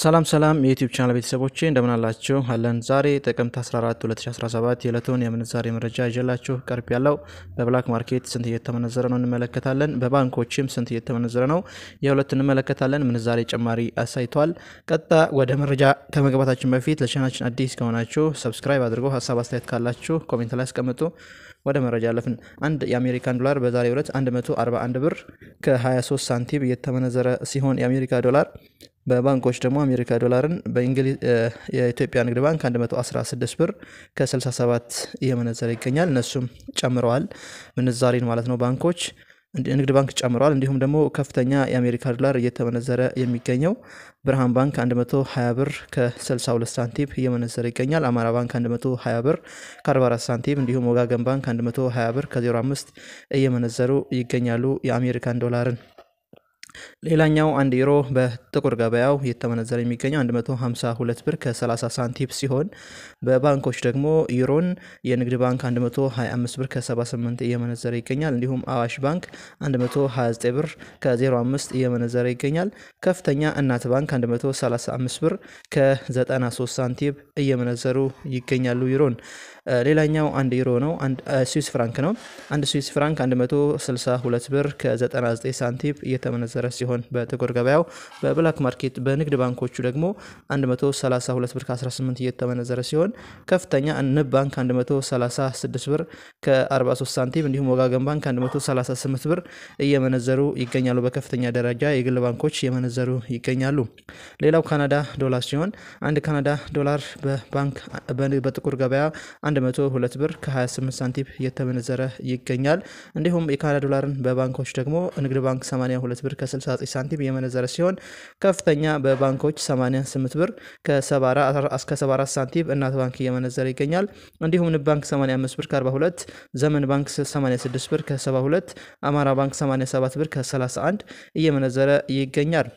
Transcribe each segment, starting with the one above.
ሰላም ሰላም የዩቲዩብ ቻናል ቤተሰቦቼ እንደምናላችሁ አለን። ዛሬ ጥቅምት 14 2017 የዕለቱን የምንዛሬ መረጃ ይዤላችሁ ቀርብ ያለው በብላክ ማርኬት ስንት እየተመነዘረ ነው እንመለከታለን። በባንኮችም ስንት እየተመነዘረ ነው የሁለት እንመለከታለን። ምንዛሬ ጭማሪ አሳይቷል። ቀጥታ ወደ መረጃ ከመግባታችን በፊት ለቻናችን አዲስ ከሆናችሁ ሰብስክራይብ አድርጎ ሀሳብ አስተያየት ካላችሁ ኮሜንት ላይ አስቀምጡ። ወደ መረጃ አለፍን አንድ የአሜሪካን ዶላር በዛሬ ሁለት 141 ብር ከ23 ሳንቲም እየተመነዘረ ሲሆን የአሜሪካ ዶላር በባንኮች ደግሞ አሜሪካ ዶላርን የኢትዮጵያ ንግድ ባንክ 116 ብር ከ67 እየመነዘረ ይገኛል። እነሱም ጨምረዋል ምንዛሬን ማለት ነው ባንኮች ንግድ ባንክ ጨምረዋል። እንዲሁም ደግሞ ከፍተኛ የአሜሪካ ዶላር እየተመነዘረ የሚገኘው ብርሃን ባንክ 120 ብር ከ62 ሳንቲም እየመነዘረ ይገኛል። አማራ ባንክ 120 ብር ከ44 ሳንቲም እንዲሁም ወጋገን ባንክ 120 ብር ከ05 እየመነዘሩ ይገኛሉ የአሜሪካን ዶላርን ሌላኛው አንድ ዩሮ በጥቁር ገበያው እየተመነዘረ የሚገኘው 152 ብር ከ30 ሳንቲም ሲሆን በባንኮች ደግሞ ዩሮን የንግድ ባንክ 125 ብር ከ78 እየመነዘረ ይገኛል። እንዲሁም አዋሽ ባንክ 129 ብር ከ05 እየመነዘረ ይገኛል። ከፍተኛ እናት ባንክ 135 ብር ከ93 ሳንቲም እየመነዘሩ ይገኛሉ ዩሮን ሌላኛው አንድ ዩሮ ነው። ስዊስ ፍራንክ ነው። አንድ ስዊስ ፍራንክ 162 ብር ከ99 ሳንቲም እየተመነዘረ ሲሆን በጥቁር ገበያው በብላክ ማርኬት በንግድ ባንኮቹ ደግሞ 132 ብር ከ18 እየተመነዘረ ሲሆን ከፍተኛ ንብ ባንክ 136 ብር ከ43 ሳንቲም እንዲሁም ወጋገን ባንክ 138 ብር እየመነዘሩ ይገኛሉ። በከፍተኛ ደረጃ የግል ባንኮች እየመነዘሩ ይገኛሉ። ሌላው ካናዳ ዶላር ሲሆን አንድ ካናዳ ዶላር በባንክ በጥቁር ገበያ 102 ብር ከ28 ሳንቲም እየተመነዘረ ይገኛል። እንዲሁም የካናዳ ዶላርን በባንኮች ደግሞ ንግድ ባንክ 82 ብር ከ69 ሳንቲም እየመነዘረ ሲሆን ከፍተኛ በባንኮች 88 ብር ከ74 ሳንቲም እናት ባንክ እየመነዘረ ይገኛል። እንዲሁም ንብ ባንክ 85 ብር ከ42፣ ዘመን ባንክ 86 ብር ከ72፣ አማራ ባንክ 87 ብር ከ31 እየመነዘረ ይገኛል።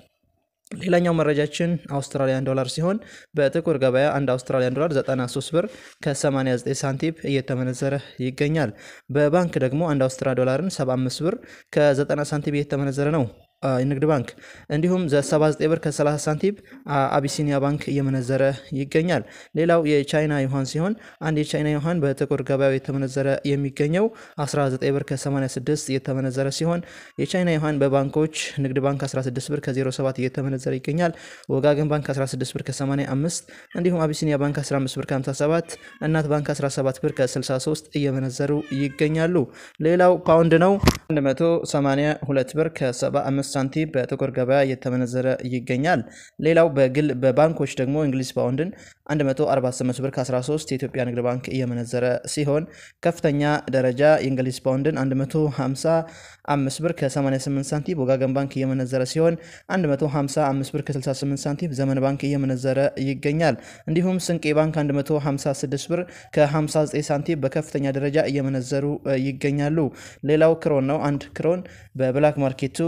ሌላኛው መረጃችን አውስትራሊያን ዶላር ሲሆን በጥቁር ገበያ አንድ አውስትራሊያን ዶላር 93 ብር ከ89 ሳንቲም እየተመነዘረ ይገኛል። በባንክ ደግሞ አንድ አውስትራ ዶላርን 75 ብር ከ90 ሳንቲም እየተመነዘረ ነው። ንግድ ባንክ እንዲሁም ዘ 79 ብር ከ30 ሳንቲም አቢሲኒያ ባንክ እየመነዘረ ይገኛል። ሌላው የቻይና ዩሃን ሲሆን አንድ የቻይና ዩሃን በጥቁር ገበያው የተመነዘረ የሚገኘው 19 ብር ከ86 እየተመነዘረ ሲሆን የቻይና ዩሃን በባንኮች ንግድ ባንክ 16 ብር ከ07 እየተመነዘረ ይገኛል። ወጋገን ባንክ 16 ብር ከ85 እንዲሁም አቢሲኒያ ባንክ 15 ብር ከ57 እናት ባንክ 17 ብር ከ63 እየመነዘሩ ይገኛሉ። ሌላው ፓውንድ ነው 182 ብር ከ75 ሳንቲም በጥቁር ገበያ እየተመነዘረ ይገኛል። ሌላው በግል በባንኮች ደግሞ እንግሊዝ ፓውንድን 148 ብር ከ13 የኢትዮጵያ ንግድ ባንክ እየመነዘረ ሲሆን ከፍተኛ ደረጃ የእንግሊዝ ፓውንድን 155 ብር ከ88 ሳንቲም ወጋገን ባንክ እየመነዘረ ሲሆን 155 ብር ከ68 ሳንቲም ዘመን ባንክ እየመነዘረ ይገኛል። እንዲሁም ስንቄ ባንክ 156 ብር ከ59 ሳንቲም በከፍተኛ ደረጃ እየመነዘሩ ይገኛሉ። ሌላው ክሮን ነው። አንድ ክሮን በብላክ ማርኬቱ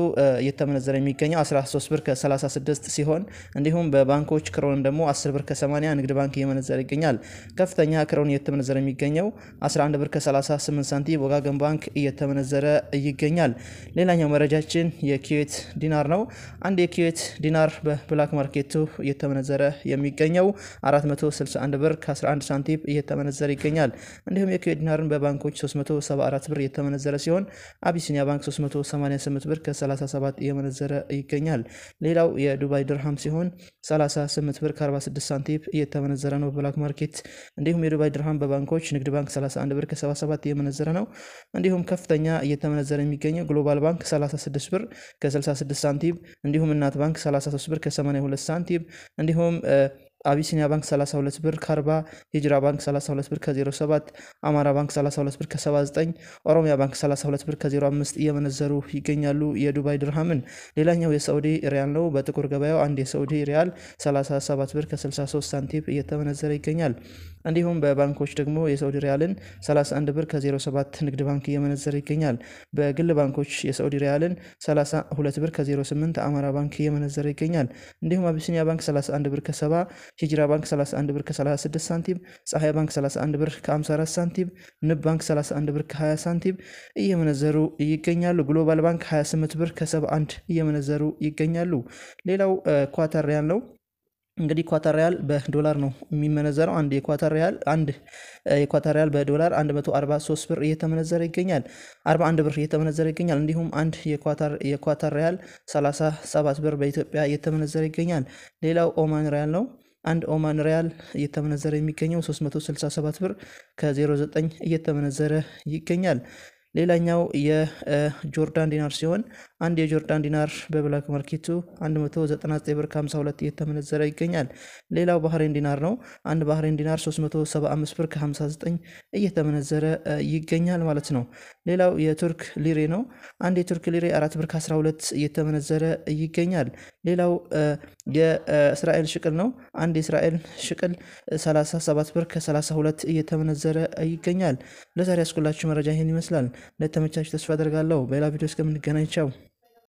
እየተመነዘረ የሚገኘው 13 ብር ከ36 ሲሆን እንዲሁም በባንኮች ክሮን ደግሞ 10 ብር ከ80 ንግድ ባንክ እየመነዘረ ይገኛል። ከፍተኛ ክሮን እየተመነዘረ የሚገኘው 11 ብር ከ38 ሳንቲም ወጋገን ባንክ እየተመነዘረ ይገኛል። ሌላኛው መረጃችን የኪዌት ዲናር ነው። አንድ የኪዌት ዲናር በብላክ ማርኬቱ እየተመነዘረ የሚገኘው 461 ብር ከ11 ሳንቲም እየተመነዘረ ይገኛል። እንዲሁም የኪዌት ዲናርን በባንኮች 374 ብር እየተመነዘረ ሲሆን አቢሲኒያ ባንክ 388 ብር ከ37 እየመነዘረ ይገኛል። ሌላው የዱባይ ድርሃም ሲሆን 38 ብር ከ46 ሳንቲም እየተመነዘረ ነው በብላክ ማርኬት። እንዲሁም የዱባይ ድርሃም በባንኮች ንግድ ባንክ 31 ብር ከ77 እየመነዘረ ነው። እንዲሁም ከፍተኛ እየተመነዘረ የሚገኘው ግሎባል ባንክ 36 ብር ከ66 ሳንቲም እንዲሁም እናት ባንክ 33 ብር ከ82 ሳንቲም እንዲሁም አቢሲኒያ ባንክ 32 ብር ከ40፣ ሂጅራ ባንክ 32 ብር ከ07፣ አማራ ባንክ 32 ብር ከ79፣ ኦሮሚያ ባንክ 32 ብር ከ05 እየመነዘሩ ይገኛሉ የዱባይ ድርሃምን። ሌላኛው የሳዑዲ ሪያል ነው። በጥቁር ገበያው አንድ የሳዑዲ ሪያል 37 ብር ከ63 ሳንቲም እየተመነዘረ ይገኛል። እንዲሁም በባንኮች ደግሞ የሳዑዲ ሪያልን 31 ብር ከ07 ንግድ ባንክ እየመነዘረ ይገኛል። በግል ባንኮች የሳዑዲ ሪያልን 32 ብር ከ08 አማራ ባንክ እየመነዘረ ይገኛል። እንዲሁም አቢሲኒያ ባንክ 31 ብር ከ70፣ ሂጅራ ባንክ 31 ብር ከ36 ሳንቲም፣ ፀሐይ ባንክ 31 ብር ከ54 ሳንቲም፣ ንብ ባንክ 31 ብር ከ20 ሳንቲም እየመነዘሩ ይገኛሉ። ግሎባል ባንክ 28 ብር ከ71 እየመነዘሩ ይገኛሉ። ሌላው ኳተር ሪያል ነው። እንግዲህ ኳታር ሪያል በዶላር ነው የሚመነዘረው። አንድ የኳታር ሪያል አንድ የኳታር ሪያል በዶላር 143 ብር እየተመነዘረ ይገኛል። 41 ብር እየተመነዘረ ይገኛል። እንዲሁም አንድ የኳታር ሪያል 37 ብር በኢትዮጵያ እየተመነዘረ ይገኛል። ሌላው ኦማን ሪያል ነው። አንድ ኦማን ሪያል እየተመነዘረ የሚገኘው 367 ብር ከ09 እየተመነዘረ ይገኛል። ሌላኛው የጆርዳን ዲናር ሲሆን አንድ የጆርዳን ዲናር በብላክ ማርኬቱ 199 ብር 52 እየተመነዘረ ይገኛል። ሌላው ባህሬን ዲናር ነው። አንድ ባህሬን ዲናር 375 ብር 59 እየተመነዘረ ይገኛል ማለት ነው። ሌላው የቱርክ ሊሬ ነው። አንድ የቱርክ ሊሬ 4 ብር 12 እየተመነዘረ ይገኛል። ሌላው የእስራኤል ሽቅል ነው። አንድ የእስራኤል ሽቅል 37 ብር 32 እየተመነዘረ ይገኛል። ለዛሬ ያስኩላችሁ መረጃ ይህን ይመስላል። እንደተመቻችሁ ተስፋ አደርጋለሁ። በሌላ ቪዲዮ እስከምንገናኝ ቻው።